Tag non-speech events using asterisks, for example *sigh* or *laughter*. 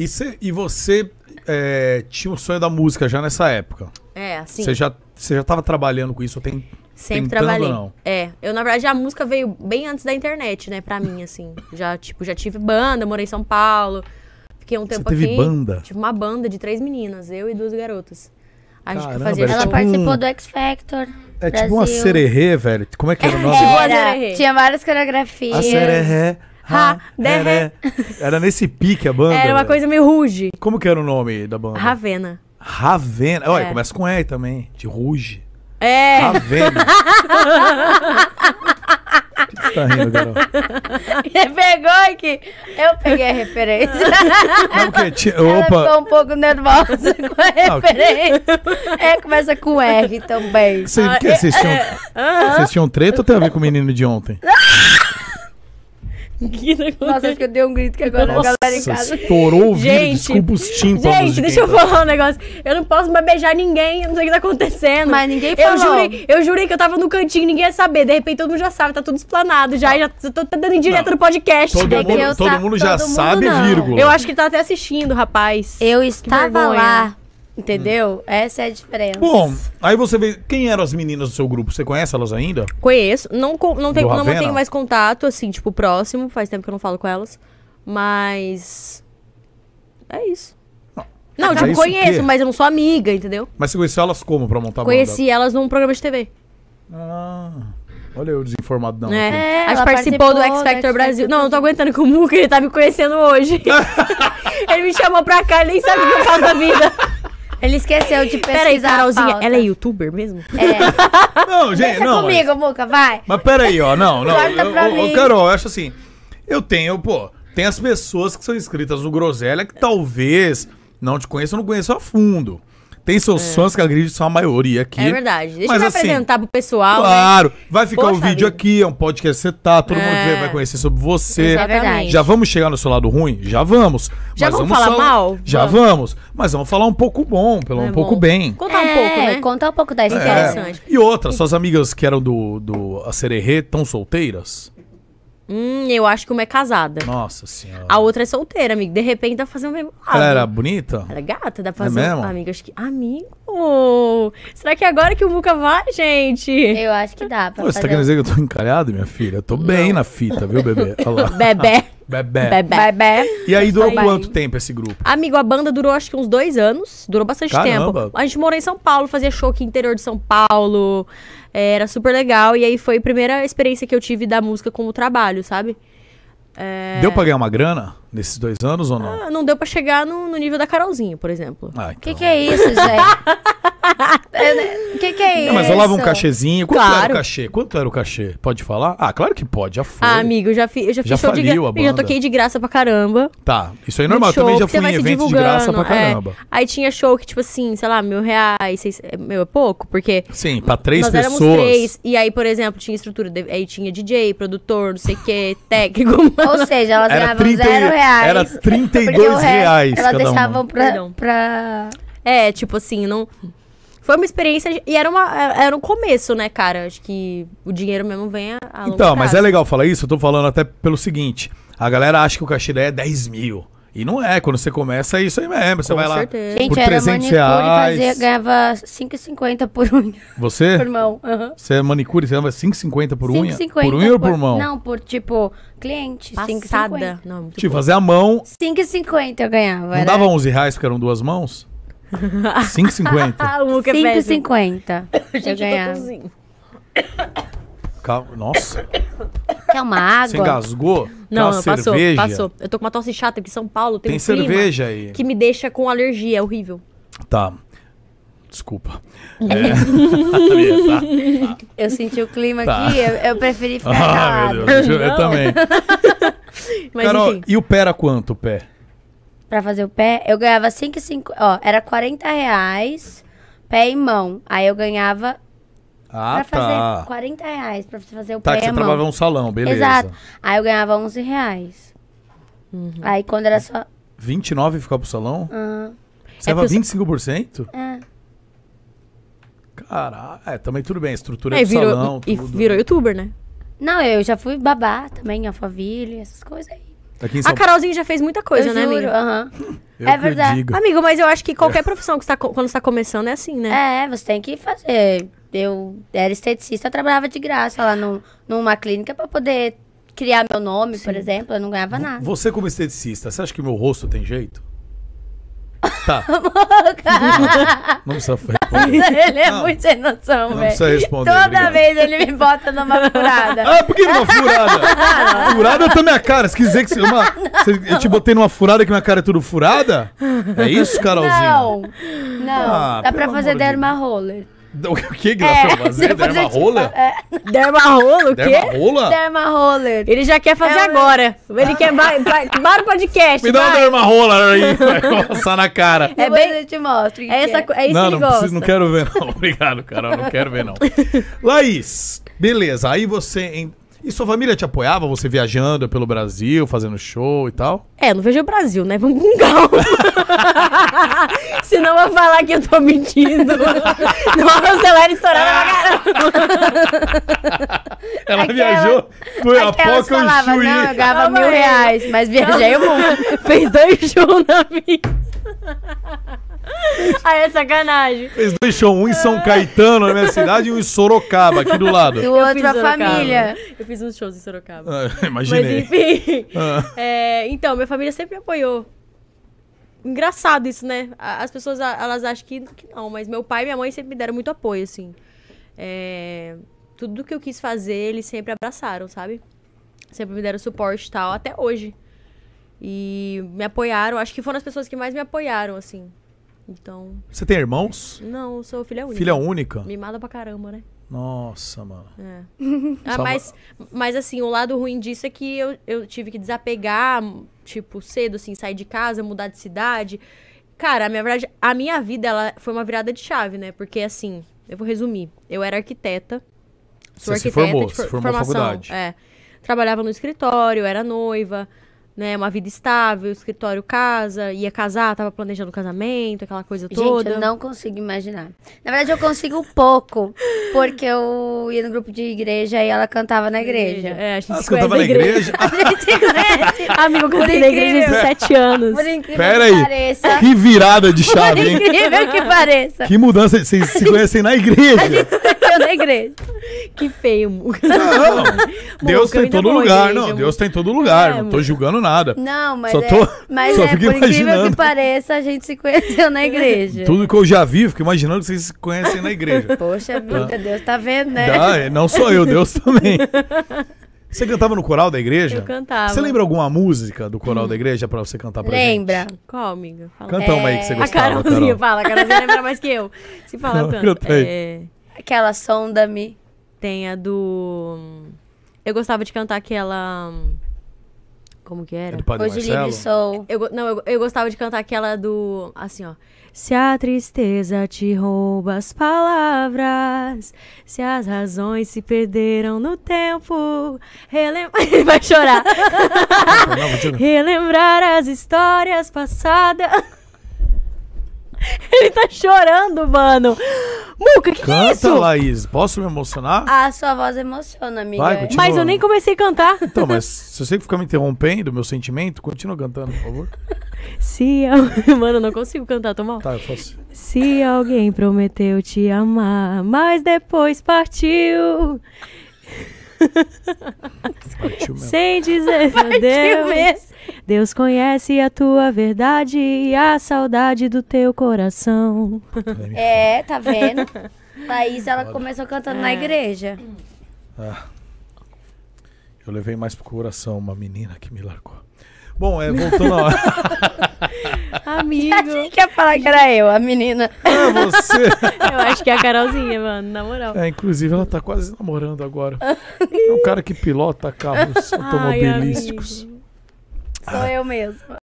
E, cê, e você é, tinha o sonho da música já nessa época? É, assim. Você já, estava já tava trabalhando com isso? Ou tem, Sempre trabalhando trabalhei. Não? É, eu na verdade a música veio bem antes da internet, né, pra mim, assim. já, tipo, já tive banda, morei em São Paulo. Fiquei um tempo você teve aqui. banda? Tive uma banda de três meninas, eu e duas garotas. A gente Caramba, fazia... Tipo Ela tipo participou um... do X Factor. É Brasil. tipo uma sererê, velho. Como é que era o nome? Era, tinha várias coreografias. A sererê ha, derre. É, né? Era nesse pique a banda? Era uma coisa meio ruge. Como que era o nome da banda? Ravena. Ravena. Olha, é. começa com E também, de ruge. É. Ravena. *laughs* que você tá rindo, garoto. Você *laughs* pegou aqui. Eu peguei a referência. *laughs* Não, porque opa. Ela opa. ficou um pouco nervosa com a referência. É, começa com R também. Ah, é, é. vocês tinham treta ou tem a ver com o menino de ontem? Não que tá Nossa, acho que eu é dei um grito que agora Nossa, a galera em casa. Estourou o vídeo, desculpa os tímpanos. Gente, de deixa eu tá. falar um negócio. Eu não posso mais beijar ninguém, eu não sei o que tá acontecendo. Mas ninguém falou. Eu jurei, eu jurei que eu tava no cantinho, ninguém ia saber. De repente todo mundo já sabe, tá tudo explanado já. já tô dando em direto no podcast. Todo, é mundo, todo mundo, já todo sabe, vírgula. Eu acho que ele tá até assistindo, rapaz. Eu estava lá Entendeu? Essa é a diferença. Bom, aí você vê. Quem eram as meninas do seu grupo? Você conhece elas ainda? Conheço. Não, não, tenho, não mais contato, assim, tipo, próximo. Faz tempo que eu não falo com elas. Mas. É isso. Ah, não, tipo, é conheço, mas eu não sou amiga, entendeu? Mas você conheceu elas como pra montar a Conheci elas num programa de TV. Ah, olha eu desinformado não. É, aqui. É, a gente ela participou do participou X do Factor X Factor Brasil. Não, eu não tô aguentando com o Muca, ele tá me conhecendo hoje. *laughs* ele me chamou pra cá, e nem sabe o que eu faço da vida. Ele esqueceu de pesquisar. Peraí, Carolzinha, ela é youtuber mesmo? É. *laughs* Não, gente, Deixa não. comigo, mas... Muca, vai. Mas peraí, ó, não, não. Eu, Carol, eu acho assim. Eu tenho, pô, tem as pessoas que são inscritas no Groselha que talvez não te conheçam, não conheçam a fundo. Tem seus é. fãs que acredito são a maioria aqui. É verdade. Deixa mas, eu me assim, apresentar pro pessoal. Né? Claro. Né? Vai ficar Poxa o vídeo vida. aqui, é um podcast que tá, todo é. mundo vai conhecer sobre você. é verdade. Já vamos chegar no seu lado ruim? Já vamos. Já vamos, vamos, falar mal? Já vamos. vamos. Mas vamos falar um pouco bom, pelo é um pouco bem. Contar um é, pouco, né? Contar um pouco da é. interessantes E outra, suas amigas que eram do, do A Sererê estão solteiras? Hum, eu acho que uma é casada. Nossa senhora. A outra é solteira, amigo. De repente dá pra fazer um mesmo Ela era bonita? Ela é gata, dá pra é fazer. É mesmo? Amigo, acho que. Amigo! Será que é agora que o Muca vai, gente? Eu acho que dá pra Pô, fazer. Você tá querendo dizer que eu tô encalhado, minha filha? Eu tô bem Não. na fita, viu, bebê? *laughs* Olha lá. Bebê. Bebé. Bebé. Bebé. E aí durou Bebé. quanto tempo esse grupo? Amigo, a banda durou acho que uns dois anos. Durou bastante Caramba. tempo. A gente morou em São Paulo, fazia show aqui no interior de São Paulo. É, era super legal. E aí foi a primeira experiência que eu tive da música como trabalho, sabe? É... Deu pra ganhar uma grana nesses dois anos ou não? Ah, não deu pra chegar no, no nível da Carolzinha, por exemplo. O ah, então. que, que é isso, gente? *laughs* O é, né? que, que, é não, isso? Mas rolava um cachezinho. Quanto claro. era o cachê? Quanto era o cachê? Pode falar? Ah, claro que pode, já foi. Ah, amigo, eu já, fi, eu já fiz já show de graça. Já toquei de graça pra caramba. Tá, isso aí é normal. Show, eu também já fui em eventos de graça pra é. caramba. É. Aí tinha show que, tipo assim, sei lá, mil reais, seis, é, meu, é pouco, porque... Sim, pra três nós pessoas. três, e aí, por exemplo, tinha estrutura, aí tinha DJ, produtor, não sei o que, *laughs* técnico. Ou seja, elas era ganhavam 30, zero reais. Era 32 *laughs* reais Elas deixavam pra... É, tipo assim, não... Foi uma experiência e era, uma, é, era um começo, né, cara? Acho que o dinheiro mesmo vem a, a Então, prazo. mas é legal falar isso, eu tô falando até pelo seguinte: a galera acha que o cachê é 10 mil. E não é, quando você começa é isso aí mesmo. Você Com vai certeza. lá Gente, por era 300 reais. Fazia, ganhava 5,50 por unha. Você? por mão. Uhum. Você é manicure, você ganhava 5,50 por 5, unha? 5,50. por unha por... ou por mão? Não, por tipo, cliente, Passada. 5,50. Não, tipo, fazer a mão... 5,50 eu ganhava. Não era... dava 11 reais porque eram duas mãos? 5,50. 5,50. *laughs* É *coughs* eu ganhava. Calma, nossa. Quer uma água? Você engasgou? Não, não passou, cerveja. passou. Eu tô com uma tosse chata aqui em São Paulo tem, tem um cerveja aí. que me deixa com alergia, é horrível. Tá. Desculpa. *laughs* É. *laughs* Eu senti o clima tá. aqui, eu, eu, preferi ficar. Ah, meu Deus, eu, eu também. Mas Carol, enfim. e o pé era quanto, o pé? pra fazer o pé, eu ganhava 5 5, ó, era 40 reais, pé e mão. Aí eu ganhava ah, pra tá. fazer 40 reais pra você fazer o tá, pé e Tá, você trabalhava num salão, beleza. Exato. Aí eu ganhava 11 reais. Uhum. Aí quando era só... 29 e ficava pro salão? Uhum. Você é dava 25%? É. Caralho, é, também tudo bem, A estrutura é, do virou, salão, E tudo. virou né? youtuber, né? Não, eu já fui babá também, alfaville, essas coisas aí a Carolzinha já fez muita coisa, eu né, amigo? amiga? é, é verdade. Digo. Amigo, mas eu acho que qualquer *laughs* profissão que você tá quando está começando é assim, né? É, você tem que fazer. Eu era esteticista, eu trabalhava de graça lá no, numa clínica para poder criar meu nome, Sim. por exemplo. Eu não ganhava nada. Você, como esteticista, você acha que meu rosto tem jeito? Tá. não precisa responder. Ele é não, muito sem noção, velho. Toda vez ele me bota numa furada. *laughs* Ah, por que numa furada? *laughs* Ah, furada tá minha cara. Se quiser que você. Uma, se eu te botei numa furada que minha cara é tudo furada? É isso, Carolzinho? Não. Não. Ah, Dá pra fazer derma roller. O que, Graça? É, fazer? *laughs* Derma rola? É. Derma roller, o quê? Derma rola? Derma roller. Ele já quer fazer é, agora. Ele quer... Bora o podcast, Me dá uma derma rola aí, *laughs* vai passar na cara. É bem... Eu te mostro. É, essa, é. é isso não, que não vocês não quero ver não. *laughs* Obrigado, Carol. Não quero ver não. Laís, beleza. Aí você e sua família te apoiava, você viajando pelo Brasil, fazendo show e tal? É, não vejo o Brasil, né? Vamos com calma. *laughs* Senão vou falar que eu tô mentindo. *laughs* Nossa, ela era estourada pra caramba. *laughs* Ela Aquela... viajou foi a pouco eu Não, eu ganhava mil reais, mas viajei o mundo. Fez dois shows na vida. *laughs* Aí é sacanagem. Eles shows um em São ah. Caetano, na minha cidade, e um em Sorocaba, aqui do lado. o outro, a família. Eu fiz uns shows em Sorocaba. Ah, imaginei. Mas enfim. Ah. É, então, minha família sempre me apoiou. Engraçado isso, né? As pessoas, elas acham que, que não, mas meu pai e minha mãe sempre me deram muito apoio, assim. É, tudo que eu quis fazer, eles sempre abraçaram, sabe? Sempre me deram suporte e tal, até hoje. E me apoiaram, acho que foram as pessoas que mais me apoiaram, assim. Então. Você tem irmãos? Não, sou filha é única. Filha única? Mimada pra caramba, né? Nossa, mano. É. ah, mas, mas assim, o lado ruim disso é que eu, eu tive que desapegar, tipo, cedo, assim, sair de casa, mudar de cidade. Cara, a minha, verdade, a minha vida ela foi uma virada de chave, né? Porque, assim, eu vou resumir. Eu era arquiteta. Sou Você arquiteta se formou, de for, se formou formação. Faculdade. É. Trabalhava no escritório, era noiva né, uma vida estável, escritório, casa, ia casar, tava planejando o casamento, aquela coisa toda. Gente, eu não consigo imaginar. Na verdade, eu consigo um pouco, porque eu ia no grupo de igreja e ela cantava na igreja. É, a gente cantava na igreja? igreja. *laughs* a gente conhece. *laughs* Amigo, eu cantei na igreja há sete anos. Por incrível Pera que aí. pareça. Que virada de chave, Por incrível que pareça. Que mudança, vocês se conhecem na igreja. A gente se conheceu na igreja que feio, *laughs* Não, Deus tem todo lugar, não. Deus tem todo lugar. Não tô julgando nada. Não, mas. Só é, tô, é, mas só é, por imaginando. incrível que pareça, a gente se conheceu na *laughs* igreja. Tudo que eu já vi, fico imaginando que vocês se conhecem na igreja. *laughs* Poxa tá. vida, Deus tá vendo, né? Dá, não sou eu, Deus também. Você cantava no coral da igreja? Eu cantava. Você lembra alguma música do coral da igreja pra você cantar pra lembra. gente? Lembra. Qual, amiga? Fala. Canta uma aí que você é, gostava, A Carolzinha, Carol. fala. A Carolzinha lembra mais que eu. Se fala, eu É... Aquela sonda-me. Tem a do. Eu gostava de cantar aquela. Como que era? É do Padre Hoje livre sou. Eu, não, eu, eu, gostava de cantar aquela do. Assim, ó. Se a tristeza te rouba as palavras, se as razões se perderam no tempo, *laughs* ele vai chorar. *laughs* Relembrar as histórias passadas. *laughs* Ele tá chorando, mano. Muca, que, que é isso? Canta, Laís. Posso me emocionar? Ah, sua voz emociona, amiga. Vai, mas eu nem comecei a cantar. Então, mas se você ficar me interrompendo, meu sentimento, continua cantando, por favor. *laughs* Se *laughs* Mano, eu não consigo cantar, tô mal. Tá, eu faço. Se alguém prometeu te amar, mas depois partiu. partiu mesmo. Sem dizer partiu adeus. Mesmo. Deus conhece a tua verdade e a saudade do teu coração. *laughs* É, tá vendo? Thaís, ela Olha. começou cantando é. na igreja. Ah. Eu levei mais pro coração uma menina que me largou. Bom, é, voltando a... *laughs* Amigo. Quem quer falar que era eu, a menina? É você. *laughs* eu acho que é a Carolzinha, mano, na moral. É, inclusive ela tá quase namorando agora. é um cara que pilota carros automobilísticos. Ai, Sou ah. eu mesma.